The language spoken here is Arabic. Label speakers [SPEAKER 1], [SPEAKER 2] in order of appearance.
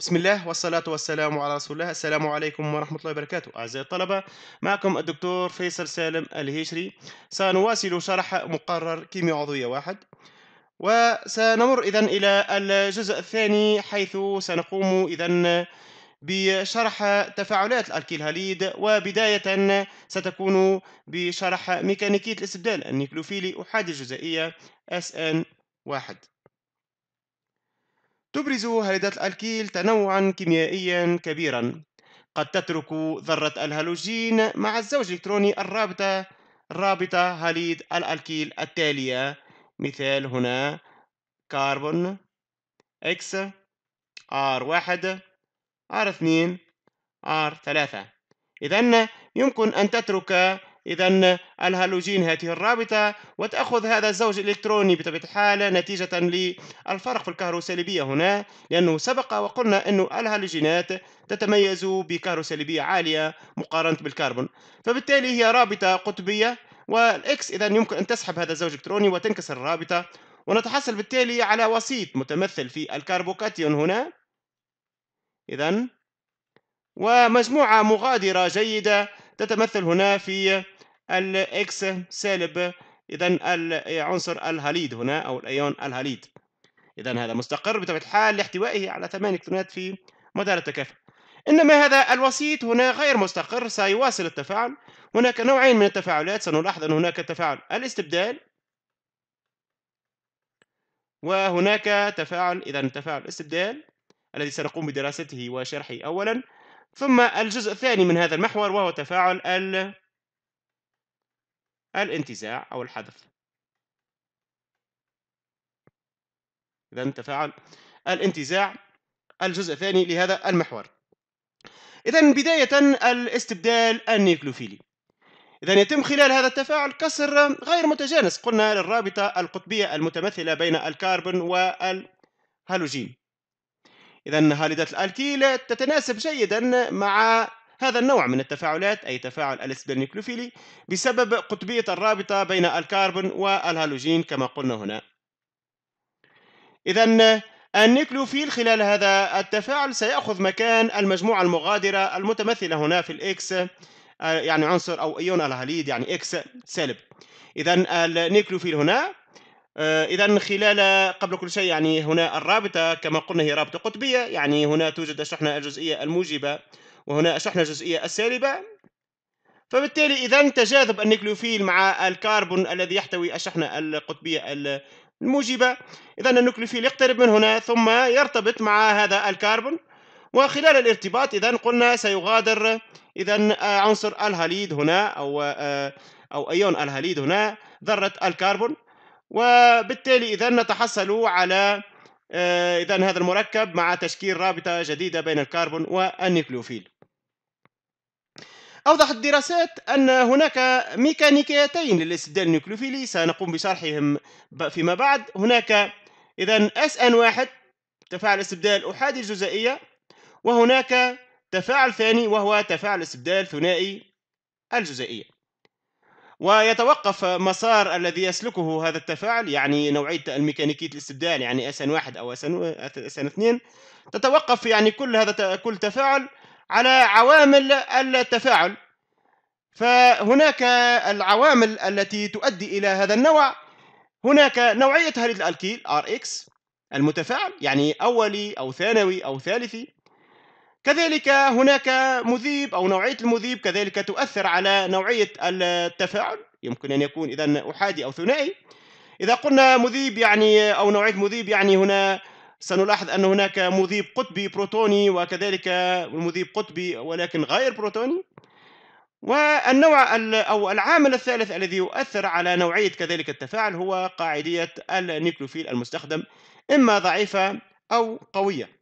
[SPEAKER 1] بسم الله والصلاة والسلام على رسول الله السلام عليكم ورحمة الله وبركاته أعزائي الطلبة معكم الدكتور فيصل سالم الهشري سنواصل شرح مقرر كيمياء عضوية واحد وسنمر إذا إلى الجزء الثاني حيث سنقوم إذا بشرح تفاعلات الألكيل هاليد وبداية ستكون بشرح ميكانيكية الاستبدال النيكلوفيلي أحادي الجزيئية SN واحد تبرز هالدات الألكيل تنوعا كيميائيا كبيرا قد تترك ذرة الهالوجين مع الزوج الإلكتروني الرابطة رابطة هاليد الألكيل التالية مثال هنا كربون إكس ار واحد ار اثنين ار ثلاثة إذا يمكن أن تترك إذا الهالوجين هذه الرابطة وتأخذ هذا الزوج الإلكتروني بطبيعة الحال نتيجة للفرق في الكهروسلبية هنا لأنه سبق وقلنا أن الهالوجينات تتميز بكهروسلبية عالية مقارنة بالكربون فبالتالي هي رابطة قطبية والإكس إذا يمكن أن تسحب هذا الزوج الإلكتروني وتنكسر الرابطة ونتحصل بالتالي على وسيط متمثل في الكربوكاتيون هنا إذا ومجموعة مغادرة جيدة تتمثل هنا في الإكس سالب إذا العنصر الهاليد هنا أو الأيون الهاليد إذا هذا مستقر بطبيعة الحال لاحتوائه على 8 إلكترونات في مدار التكافل إنما هذا الوسيط هنا غير مستقر سيواصل التفاعل هناك نوعين من التفاعلات سنلاحظ أن هناك تفاعل الاستبدال وهناك تفاعل إذا تفاعل الاستبدال الذي سنقوم بدراسته وشرحه أولا ثم الجزء الثاني من هذا المحور وهو تفاعل ال الانتزاع أو الحذف إذا تفاعل الانتزاع الجزء الثاني لهذا المحور إذا بداية الاستبدال النيكلوفيلي إذا يتم خلال هذا التفاعل كسر غير متجانس قلنا للرابطة القطبية المتمثلة بين الكربون والهالوجين إذا هاليدات الألكيل تتناسب جيدا مع هذا النوع من التفاعلات أي تفاعل الاسبلنيكلوفيلي بسبب قطبية الرابطة بين الكربون والهالوجين كما قلنا هنا إذا النيكلوفيل خلال هذا التفاعل سيأخذ مكان المجموعة المغادرة المتمثلة هنا في الإكس آه، يعني عنصر أو إيون الهاليد يعني إكس سالب إذا النيكلوفيل هنا آه، اذا خلال قبل كل شيء يعني هنا الرابطه كما قلنا هي رابطه قطبيه يعني هنا توجد الشحنه الجزئيه الموجبه وهنا الشحنه الجزئيه السالبه فبالتالي اذا تجاذب النيكليوفيل مع الكربون الذي يحتوي الشحنه القطبيه الموجبه اذا النيكليوفيل يقترب من هنا ثم يرتبط مع هذا الكربون وخلال الارتباط اذا قلنا سيغادر اذا عنصر الهاليد هنا او آه، او ايون الهاليد هنا ذره الكربون وبالتالي إذا نتحصل على آه، إذا هذا المركب مع تشكيل رابطة جديدة بين الكربون والنيكلوفيل أوضحت الدراسات أن هناك ميكانيكيتين للاستبدال النيكلوفيلي سنقوم بشرحهم فيما بعد هناك إذا اس ان واحد تفاعل استبدال أحادي الجزيئية وهناك تفاعل ثاني وهو تفاعل استبدال ثنائي الجزيئية ويتوقف مسار الذي يسلكه هذا التفاعل يعني نوعية الميكانيكية الاستبدال يعني ان واحد أو ان اثنين تتوقف يعني كل هذا كل تفاعل على عوامل التفاعل فهناك العوامل التي تؤدي إلى هذا النوع هناك نوعية هريد الألكيل ار اكس المتفاعل يعني أولي أو ثانوي أو ثالثي كذلك هناك مذيب أو نوعية المذيب كذلك تؤثر على نوعية التفاعل يمكن أن يكون إذا أحادي أو ثنائي إذا قلنا مذيب يعني أو نوعية مذيب يعني هنا سنلاحظ أن هناك مذيب قطبي بروتوني وكذلك مذيب قطبي ولكن غير بروتوني والنوع أو العامل الثالث الذي يؤثر على نوعية كذلك التفاعل هو قاعدية النيكلوفيل المستخدم إما ضعيفة أو قوية